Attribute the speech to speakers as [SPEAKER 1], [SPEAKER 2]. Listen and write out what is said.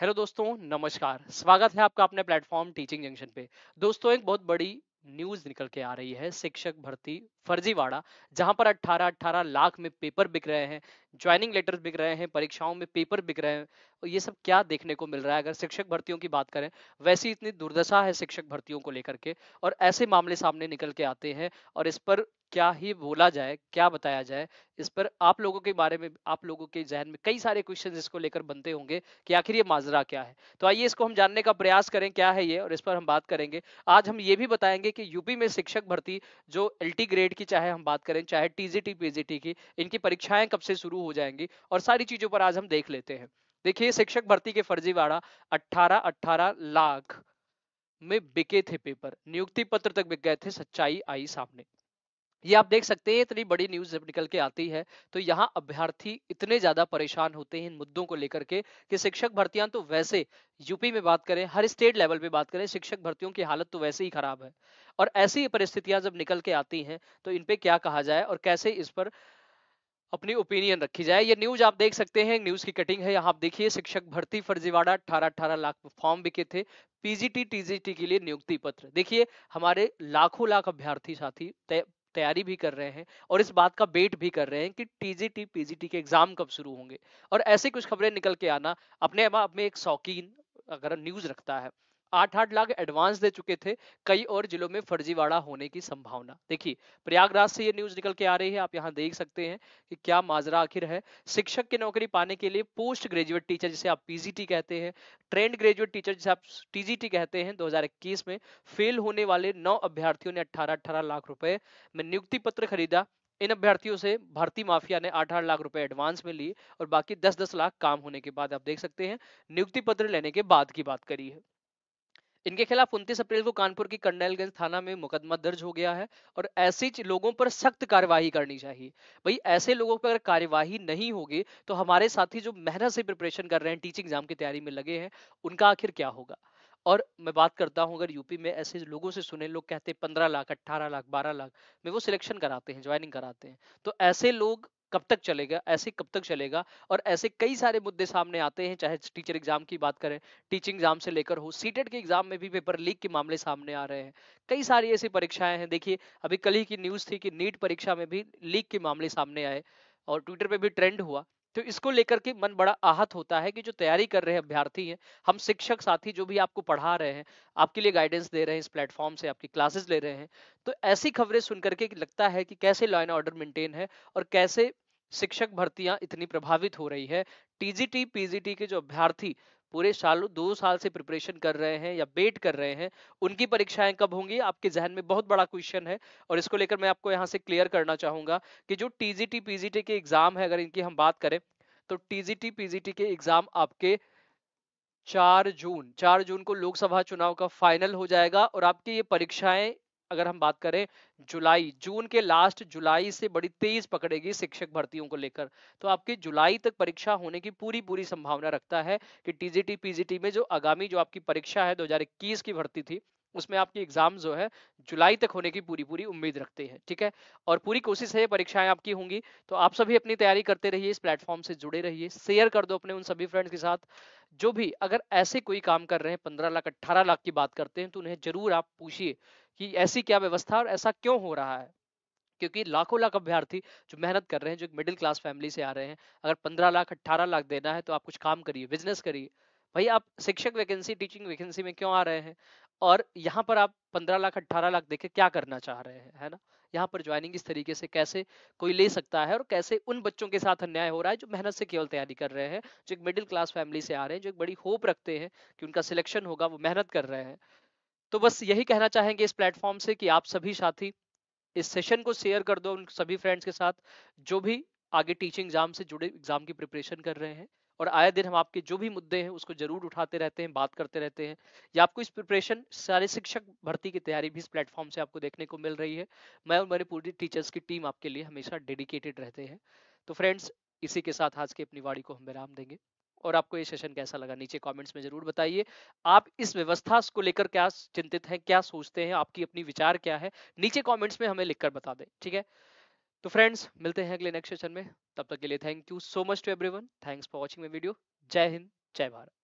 [SPEAKER 1] hello दोस्तों नमस्कार स्वागत है आपका अपने प्लेटफॉर्म टीचिंग जंक्शन पे दोस्तों एक बहुत बड़ी न्यूज निकल के आ रही है शिक्षक भर्ती फर्जीवाड़ा जहां पर 18 18 लाख में पेपर बिक रहे हैं ज्वाइनिंग लेटर्स बिक रहे हैं परीक्षाओं में पेपर बिक रहे हैं ये सब क्या देखने को मिल रहा है अगर शिक्षक भर्तियों की बात करें वैसी इतनी दुर्दशा है शिक्षक भर्तियों को लेकर के और ऐसे मामले सामने निकल के आते हैं और इस पर क्या ही बोला जाए क्या बताया जाए इस पर आप लोगों के बारे में आप लोगों के जहन में कई सारे क्वेश्चन इसको लेकर बनते होंगे कि आखिर ये माजरा क्या है तो आइए इसको हम जानने का प्रयास करें क्या है ये और इस पर हम बात करेंगे आज हम ये भी बताएंगे कि यूपी में शिक्षक भर्ती जो एल ग्रेड की चाहे हम बात करें चाहे टी जी की इनकी परीक्षाएं कब से शुरू हो जाएंगी और सारी चीजों पर आज हम देख लेते हैं देखिए शिक्षक भर्ती के फर्जीवाड़ा अट्ठारह अट्ठारह लाख में बिके थे पेपर नियुक्ति पत्र तक बिक गए थे सच्चाई आई सामने ये आप देख सकते हैं इतनी बड़ी न्यूज जब निकल के आती है तो यहाँ अभ्यर्थी इतने ज्यादा परेशान होते हैं इन मुद्दों को लेकर के कि शिक्षक भर्तियां तो वैसे यूपी में बात करें हर स्टेट लेवल पे बात करें शिक्षक भर्तियों की हालत तो वैसे ही खराब है और ऐसी परिस्थितियां जब निकल के आती हैं तो इनपे क्या कहा जाए और कैसे इस पर अपनी ओपिनियन रखी जाए ये न्यूज आप देख सकते हैं न्यूज की कटिंग है यहाँ आप देखिए शिक्षक भर्ती फर्जीवाड़ा अठारह अठारह लाख फॉर्म बिके थे पीजीटी टीजीटी के लिए नियुक्ति पत्र देखिए हमारे लाखों लाख अभ्यर्थी साथी तैयारी भी कर रहे हैं और इस बात का वेट भी कर रहे हैं कि टीजीटी पीजीटी के एग्जाम कब शुरू होंगे और ऐसी कुछ खबरें निकल के आना अपने आप में एक शौकीन अगर न्यूज रखता है आठ आठ लाख एडवांस दे चुके थे कई और जिलों में फर्जीवाड़ा होने की संभावना देखिए प्रयागराज से ये न्यूज निकल के आ रही है आप यहाँ देख सकते हैं कि क्या माजरा आखिर है शिक्षक की नौकरी पाने के लिए पोस्ट ग्रेजुएट टीचर जिसे आप पीजीटी कहते हैं ट्रेंड ग्रेजुएट टीचर जिसे आप टीजीटी कहते हैं दो में फेल होने वाले नौ अभ्यार्थियों ने अठारह अठारह लाख रुपए में नियुक्ति पत्र खरीदा इन अभ्यर्थियों से भारतीय माफिया ने आठ आठ लाख रुपए एडवांस में लिए और बाकी दस दस लाख काम होने के बाद आप देख सकते हैं नियुक्ति पत्र लेने के बाद की बात करी है इनके खिलाफ उनतीस अप्रैल को कानपुर की कंडेलगंज थाना में मुकदमा दर्ज हो गया है और ऐसे लोगों पर सख्त कार्यवाही करनी चाहिए भाई ऐसे लोगों पर अगर कार्यवाही नहीं होगी तो हमारे साथी जो मेहनत से प्रिपरेशन कर रहे हैं टीचिंग एग्जाम की तैयारी में लगे हैं उनका आखिर क्या होगा और मैं बात करता हूं अगर यूपी में ऐसे लोगों से सुने लोग कहते हैं पंद्रह लाख अट्ठारह लाख बारह लाख में वो सिलेक्शन कराते हैं ज्वाइनिंग कराते हैं तो ऐसे लोग कब तक चलेगा ऐसे कब तक चलेगा और ऐसे कई सारे मुद्दे सामने आते हैं चाहे टीचर एग्जाम की बात करें टीचिंग एग्जाम से लेकर हो सीटेट के एग्जाम में भी पेपर लीक के मामले सामने आ रहे हैं कई सारी ऐसी परीक्षाएं हैं देखिए अभी कल ही की न्यूज़ थी कि नीट परीक्षा में भी लीक के मामले सामने आए और ट्विटर पर भी ट्रेंड हुआ तो इसको लेकर के मन बड़ा आहत होता है कि जो तैयारी कर रहे अभ्यार्थी हैं हम शिक्षक साथी जो भी आपको पढ़ा रहे हैं आपके लिए गाइडेंस दे रहे हैं इस प्लेटफॉर्म से आपकी क्लासेस ले रहे हैं तो ऐसी खबरें सुन करके लगता है कि कैसे लॉ एंड ऑर्डर मेंटेन है और कैसे शिक्षक भर्तियां इतनी प्रभावित हो रही है टीजीटी पीजीटी के जो अभ्यर्थी पूरे साल दो साल से प्रिपरेशन कर रहे हैं या वेट कर रहे हैं उनकी परीक्षाएं कब होंगी आपके जहन में बहुत बड़ा क्वेश्चन है और इसको लेकर मैं आपको यहाँ से क्लियर करना चाहूंगा कि जो टीजीटी पीजीटी के एग्जाम है अगर इनकी हम बात करें तो टीजीटी पीजीटी के एग्जाम आपके चार जून चार जून को लोकसभा चुनाव का फाइनल हो जाएगा और आपकी ये परीक्षाएं अगर हम बात करें जुलाई जून के लास्ट जुलाई से बड़ी तेज पकड़ेगी शिक्षक भर्तियों को लेकर तो आपकी जुलाई तक परीक्षा होने की पूरी पूरी संभावना रखता है कि टीजीटी पीजीटी में जो आगामी जो आपकी परीक्षा है 2021 की भर्ती थी उसमें आपकी एग्जाम जो है जुलाई तक होने की पूरी पूरी उम्मीद रखते हैं ठीक है और पूरी कोशिश है परीक्षाएं आपकी होंगी तो आप सभी अपनी तैयारी करते रहिए इस प्लेटफॉर्म से जुड़े रहिए शेयर कर दो अपने उन सभी फ्रेंड्स के साथ जो भी अगर ऐसे कोई काम कर रहे हैं पंद्रह लाख अट्ठारह लाख की बात करते हैं तो उन्हें जरूर आप पूछिए कि ऐसी क्या व्यवस्था और ऐसा क्यों हो रहा है क्योंकि लाखों लाख अभ्यर्थी जो मेहनत कर रहे हैं जो मिडिल क्लास फैमिली से आ रहे हैं अगर पंद्रह लाख अट्ठारह लाख देना है तो आप कुछ काम करिए बिजनेस करिए भाई आप शिक्षक वैकेंसी टीचिंग वैकेंसी में क्यों आ रहे हैं और यहाँ पर आप 15 लाख 18 लाख देखे क्या करना चाह रहे हैं है ना यहाँ पर ज्वाइनिंग इस तरीके से कैसे कोई ले सकता है और कैसे उन बच्चों के साथ अन्याय हो रहा है जो मेहनत से केवल तैयारी कर रहे हैं जो एक मिडिल क्लास फैमिली से आ रहे हैं जो एक बड़ी होप रखते हैं कि उनका सिलेक्शन होगा वो मेहनत कर रहे हैं तो बस यही कहना चाहेंगे इस प्लेटफॉर्म से कि आप सभी साथी इस सेशन को शेयर कर दो उन सभी फ्रेंड्स के साथ जो भी आगे टीचिंग एग्जाम से जुड़े एग्जाम की प्रिपरेशन कर रहे हैं और आए दिन हम आपके जो भी मुद्दे हैं उसको जरूर उठाते रहते हैं बात करते रहते हैं या आपको इस प्रिपरेशन सारे शिक्षक भर्ती की तैयारी भी इस प्लेटफॉर्म से आपको देखने को मिल रही है मैं और मेरी पूरी टीचर्स की टीम आपके लिए हमेशा डेडिकेटेड रहते हैं तो फ्रेंड्स इसी के साथ आज की अपनी वाड़ी को हम विराम देंगे और आपको ये सेशन कैसा लगा नीचे कमेंट्स में जरूर बताइए आप इस व्यवस्था को लेकर क्या चिंतित हैं क्या सोचते हैं आपकी अपनी विचार क्या है नीचे कमेंट्स में हमें लिखकर बता दें ठीक है तो फ्रेंड्स मिलते हैं अगले नेक्स्ट सेशन में तब तक के लिए thank you so much to everyone thanks for watching my video जय हिंद जय भारत